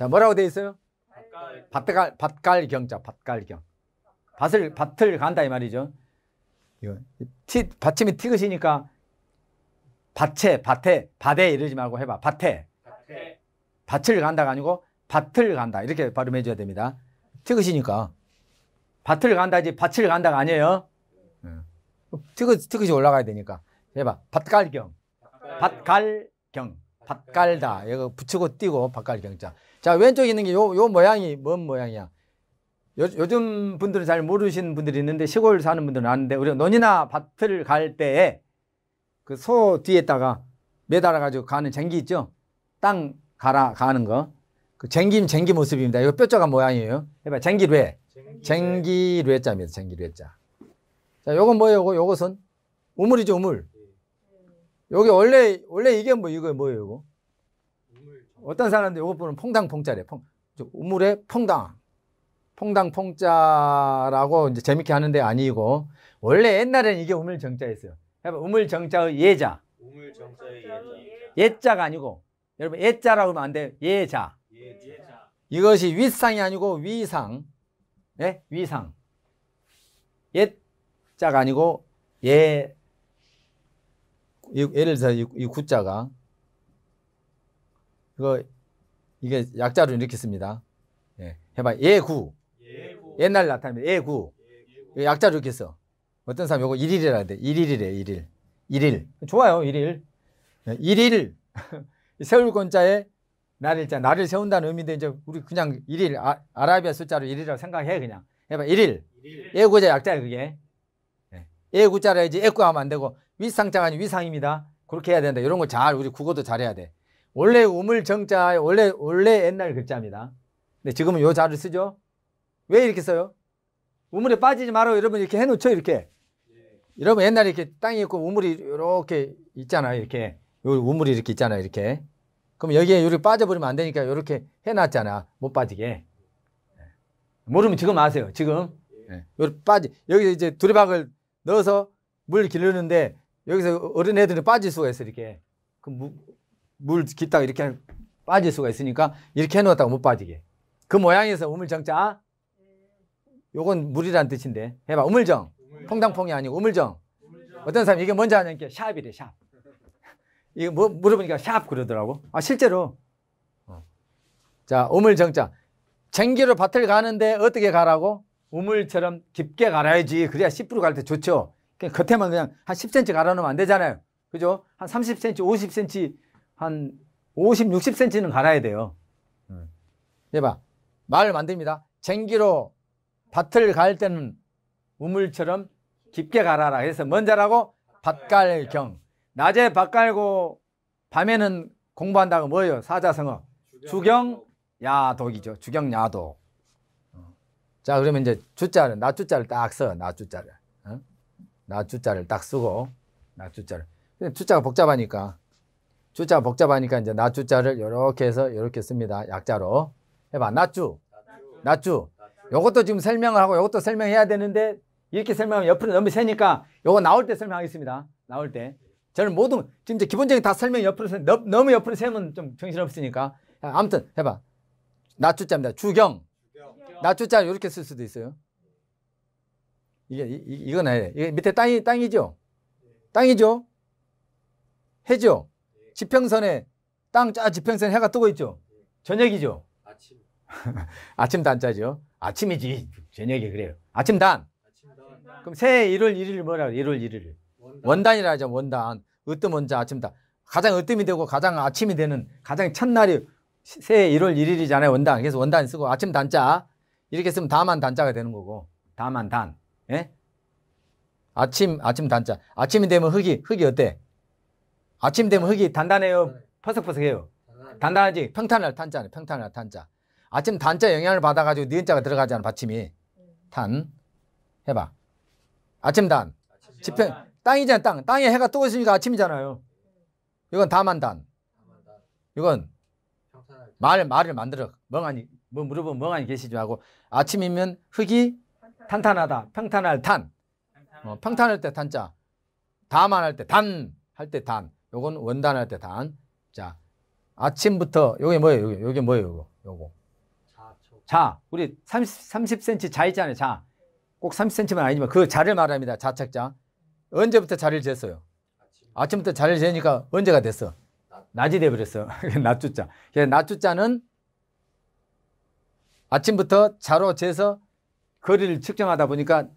자, 뭐라고 돼 있어요? 밭갈, 밭갈 경자, 밭갈경. 밭을, 밭을 간다, 이 말이죠. 이거, 티, 받침이 티그시니까, 밭에, 밭에, 밭에 이러지 말고 해봐. 밭에. 밭을 간다가 아니고, 밭을 간다. 이렇게 발음해 줘야 됩니다. 티그시니까. 밭을 간다지, 밭을 간다가 아니에요. 티그, 예. 티그시 올라가야 되니까. 해봐. 밭갈경. 밭갈경. 밭갈다. 이거 붙이고 띄고, 밭갈경자. 자, 왼쪽에 있는 게 요, 요 모양이 뭔 모양이야? 요, 요즘 분들은 잘 모르시는 분들이 있는데 시골 사는 분들은 아는데 우리가 논이나 밭을 갈 때에 그 소 뒤에다가 매달아 가지고 가는 쟁기 있죠? 땅 갈아 가는 거. 그쟁기 쟁기 모습입니다. 이거 뼈자가 모양이에요. 해봐. 쟁기뢰. 쟁기뢰 자입니다. 쟁기뢰 자. 자, 요건 뭐예요? 요거 요것은 우물이죠, 우물. 네. 요게 원래 원래 이게 뭐 이거 뭐예요, 이거? 어떤 사람들 이거 보면 퐁당퐁짜래. 퐁, 우물에 퐁당. 퐁당퐁짜라고 이제 재밌게 하는데 아니고 원래 옛날엔 이게 우물정자였어요. 우물정자의 예자. 우물정자의 예자. 예자가 아니고 여러분 예자라고 하면 안 돼요. 예자. 이것이 윗상이 아니고 위상. 예? 위상. 예자가 아니고 예 예를 들어 이, 이 구자가 이거 이게 약자로 이렇게 씁니다. 예, 해봐 예구. 예구. 옛날 나타나면 예구. 예구. 약자로 이렇게 써. 어떤 사람 요거 일일이라 돼. 일일이래 일일. 일일. 좋아요 일일. 예, 일일. 세울 건자에 날일자 나를 세운다는 의미인데 이제 우리 그냥 일일 아, 라비아 숫자로 일이라고 생각해 그냥. 해봐 일일. 예구자 약자야 그게. 예, 예구자라 이제 예구하면 안 되고 위상자가 아닌 위상입니다. 그렇게 해야 된다. 이런 거 잘 우리 국어도 잘해야 돼. 원래 우물정자 원래 원래 옛날 글자입니다. 근데 지금은 요 자를 쓰죠. 왜 이렇게 써요? 우물에 빠지지 말아 여러분 이렇게 해놓죠 이렇게. 예. 여러분 옛날에 이렇게 땅이 있고 우물이 이렇게 있잖아요 이렇게. 요 우물이 이렇게 있잖아요 이렇게. 그럼 여기에 요렇게 빠져버리면 안 되니까 요렇게 해놨잖아 못 빠지게. 예. 모르면 지금 아세요 지금. 예. 요렇게 빠지 여기 이제 두리박을 넣어서 물 기르는데 여기서 어린 애들이 빠질 수가 있어 이렇게. 그럼 물 깃다가 이렇게 빠질 수가 있으니까 이렇게 해놓았다고못 빠지게. 그 모양에서 우물정자. 아? 요건 물이란 뜻인데. 해봐. 우물정. 퐁당퐁이 아니고 우물정. 어떤 사람이 이게 뭔지 아냐? 이게 샵이래, 샵. 이거 뭐, 물어보니까 샵 그러더라고. 아, 실제로. 어. 자, 우물정자. 쟁기로 밭을 가는데 어떻게 가라고? 우물처럼 깊게 갈아야지. 그래야 10%갈 때 좋죠. 그냥 겉에만 그냥 한 10cm 갈아 놓으면 안 되잖아요. 그죠? 한 30cm, 50cm 한 50, 60cm는 갈아야 돼요. 음. 봐. 말을 만듭니다. 쟁기로 밭을 갈 때는 우물처럼 깊게 갈아라. 그래서 먼저라고 밭갈경. 낮에 밭갈고 밤에는 공부한다고 뭐예요? 사자성어. 주경 야독이죠. 주경 야독. 어. 자, 그러면 이제 주자를 나 주자를 딱 써. 나 주자를. 어? 나 주자를 딱 쓰고 나 주자를. 근데 주자가 복잡하니까 주자 복잡하니까 이제 나주자를 이렇게 해서 이렇게 씁니다. 약자로. 해봐. 낮주낮주 요것도 지금 설명을 하고 요것도 설명해야 되는데 이렇게 설명하면 옆으로 너무 세니까 요거 나올 때 설명하겠습니다. 나올 때. 저는 모든 지금 이제 기본적인 다 설명 옆으로 세, 너무 옆으로 세면 좀 정신없으니까. 아무튼 해봐. 낮주자입니다 주경. 낮주자 이렇게 쓸 수도 있어요. 이게 이, 이건 아니에요. 이게 밑에 땅이 땅이죠. 땅이죠. 해죠. 지평선에 땅 짜지평선 해가 뜨고 있죠. 저녁이죠. 아침. 아침 단짜죠. 아침이지. 저녁이 그래요. 아침 단. 그럼 새해 1월 1일 뭐라 그래요? 1월 1일. 원단. 이라 하죠. 원단. 으뜸 원자 아침 단. 가장 으뜸이 되고 가장 아침이 되는 가장 첫날이 새해 1월 1일이잖아요. 원단. 그래서 원단 쓰고 아침 단짜 이렇게 쓰면 다만 단짜가 되는 거고. 다만 단. 예? 아침 아침 단짜 아침이 되면 흙이 흙이 어때? 아침 되면 흙이 단단해요. 네. 퍼석퍼석해요. 단단하지. 평탄을 탄자네. 평탄을 탄자. 아침 단자 영향을 받아가지고 니은자가 들어가지 않아 받침이. 단. 해봐. 아침 단. 지평 땅이잖아 땅. 땅에 해가 뜨고 있으니까 아침이잖아요. 이건 다만 단. 이건 말 말을 만들어 멍하니 뭐 물어보면 멍하니 계시지 하고 아침이면 흙이 탄탄하다. 평탄할 탄. 어, 평탄할 때 탄자. 다만 할 때 단. 할 때 단. 요건 원단할 때 단. 자, 아침부터 요게 뭐예요? 요게, 요게 뭐예요? 요거. 요거. 자, 우리 30, 30cm 자 있잖아요. 자. 꼭 30cm만 아니지만 그 자를 말합니다. 자착자. 언제부터 자를 쟀어요? 아침. 부터 자를 재니까 언제가 됐어? 낮이 돼버렸어. 낮주자. 낮주자는 아침부터 자로 재서 거리를 측정하다 보니까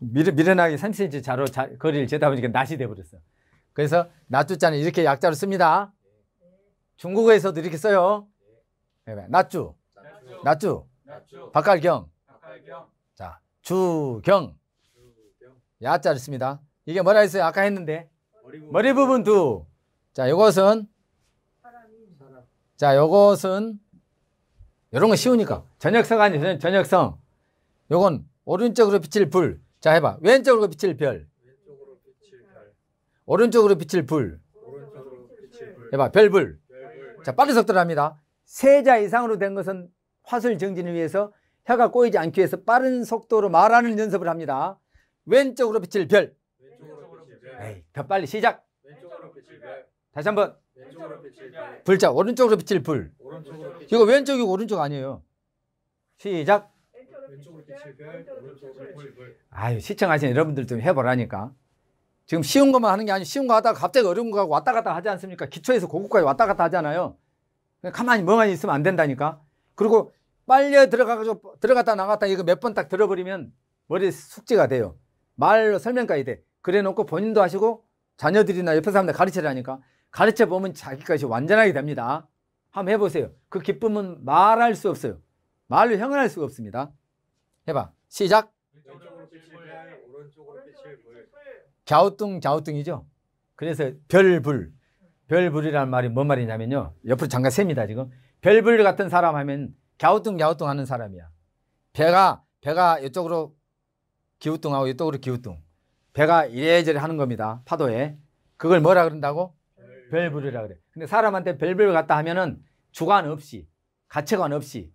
미련하게 30cm 자로 자, 거리를 재다 보니까 낮이 돼버렸어. 그래서 낮주자는 이렇게 약자로 씁니다. 중국어에서도 이렇게 써요. 낮주, 낮주, 박갈경. 자, 주경. 야자를 씁니다. 이게 뭐라 했어요? 아까 했는데. 머리 부분 두. 자, 요것은 자, 요것은 요런 거 쉬우니까. 전역성 아니에요. 전역성. 요건 오른쪽으로 비칠 불. 자, 해봐. 왼쪽으로 비칠 별. 오른쪽으로 비칠 불. 해봐, 별불. 자, 빠른 속도로 합니다. 세자 이상으로 된 것은 화술 정진을 위해서 혀가 꼬이지 않기 위해서 빠른 속도로 말하는 연습을 합니다. 왼쪽으로 비칠 별. 에이, 더 빨리 시작. 다시 한번. 불자 오른쪽으로 비칠 불. 이거 왼쪽이 오른쪽 아니에요. 시작. 아유 시청하시 여러분들 좀 해보라니까. 지금 쉬운 것만 하는 게 아니고 쉬운 거 하다가 갑자기 어려운 거 하고 왔다 갔다 하지 않습니까? 기초에서 고급까지 왔다 갔다 하잖아요. 가만히 멍하니 있으면 안 된다니까. 그리고 빨려 들어가가지고 들어갔다 나갔다 이거 몇 번 딱 들어버리면 머리 숙지가 돼요. 말로 설명까지 돼. 그래 놓고 본인도 하시고 자녀들이나 옆에 사람들 가르치라니까 가르쳐 보면 자기까지 완전하게 됩니다. 한번 해보세요. 그 기쁨은 말할 수 없어요. 말로 형언할 수가 없습니다. 해봐. 시작. 좌우뚱좌우뚱이죠 그래서 별불 별불이라는 말이 뭔 말이냐면요. 옆으로 잠깐 셉니다 지금. 별불 같은 사람 하면 좌우뚱좌우뚱 하는 사람이야. 배가 배가 이쪽으로 기우뚱하고 이쪽으로 기우뚱. 배가 이래저래 하는 겁니다. 파도에. 그걸 뭐라 그런다고? 별불이라 그래. 근데 사람한테 별불 같다 하면은 주관 없이 가치관 없이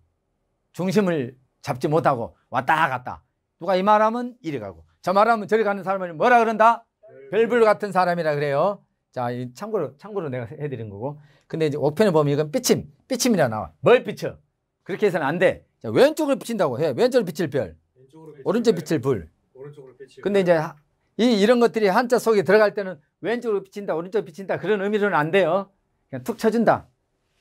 중심을 잡지 못하고 왔다 갔다. 누가 이 말하면 이래 가고 저 말하면 저리 가는 사람을 뭐라 그런다? 네. 별불 같은 사람이라 그래요. 자, 이 참고로 참고로 내가 해드린 거고. 근데 이제 5편을 보면 이건 삐침, 삐침이라 나와. 뭘 비쳐? 그렇게 해서는 안 돼. 자, 왼쪽을 비친다고 해. 왼쪽을 비칠 별. 오른쪽 비칠 불. 근데 이제 이 이런 것들이 한자 속에 들어갈 때는 왼쪽으로 비친다, 오른쪽 비친다 그런 의미로는 안 돼요. 그냥 툭 쳐준다.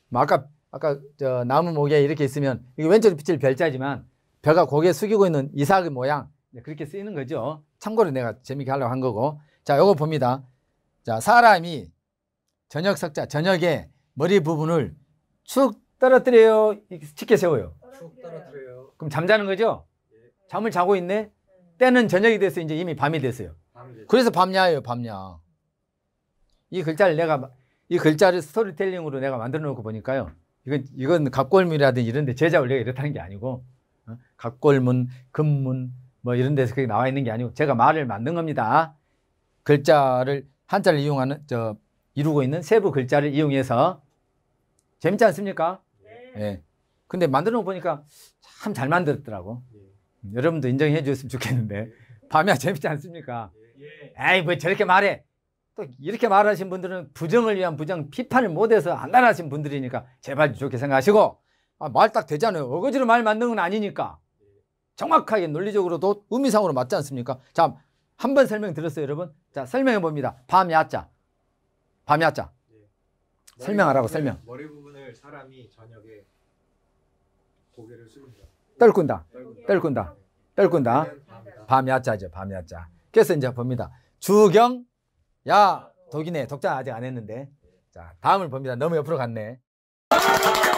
뭐 아까 아까 저 나무 목에 이렇게 있으면 이게 왼쪽으로 비칠 별자지만 벼가 고개 숙이고 있는 이삭의 모양 네, 그렇게 쓰이는 거죠. 참고로 내가 재미있게 하려고 한 거고. 자, 요거 봅니다. 자, 사람이 저녁 석자, 저녁에 머리 부분을 축 떨어뜨려요. 치켜 세워요. 축 떨어뜨려요. 그럼 잠자는 거죠? 예. 잠을 자고 있네? 때는 저녁이 돼서 이제 이미 밤이 됐어요. 그래서 밤야예요, 밤야. 이 글자를 내가, 이 글자를 스토리텔링으로 내가 만들어 놓고 보니까요. 이건, 이건 갑골문이라든지 이런데 제자 원리가 이렇다는 게 아니고, 어? 갑골문, 금문, 뭐 이런 데서 그게 나와 있는 게 아니고 제가 말을 만든 겁니다. 글자를 한자를 이용하는 저 이루고 있는 세부 글자를 이용해서 재밌지 않습니까? 네. 예. 근데 만들어 놓고 보니까 참 잘 만들었더라고. 예. 음, 여러분도 인정해 주셨으면 좋겠는데 예. 밤이야 재밌지 않습니까? 예. 에이 뭐 저렇게 말해. 또 이렇게 말하신 분들은 부정을 위한 부정 비판을 못해서 안 나가신 분들이니까 제발 좋게 생각하시고 아, 말 딱 되잖아요. 어거지로 말 만든 건 아니니까. 정확하게 논리적으로도 의미상으로 맞지 않습니까? 자, 한번 설명드렸어요, 여러분. 자, 설명해 봅니다. 밤야자. 밤야자. 네. 예. 설명하라고 부분을, 설명. 머리 부분을 사람이 저녁에 고개를 숙인다. 떨군다. 떨군다. 떨군다. 예. 밤야자죠, 밤야자. 그래서 이제 봅니다. 주경 야 독이네. 독자 아직 안 했는데. 자, 다음을 봅니다. 너무 옆으로 갔네.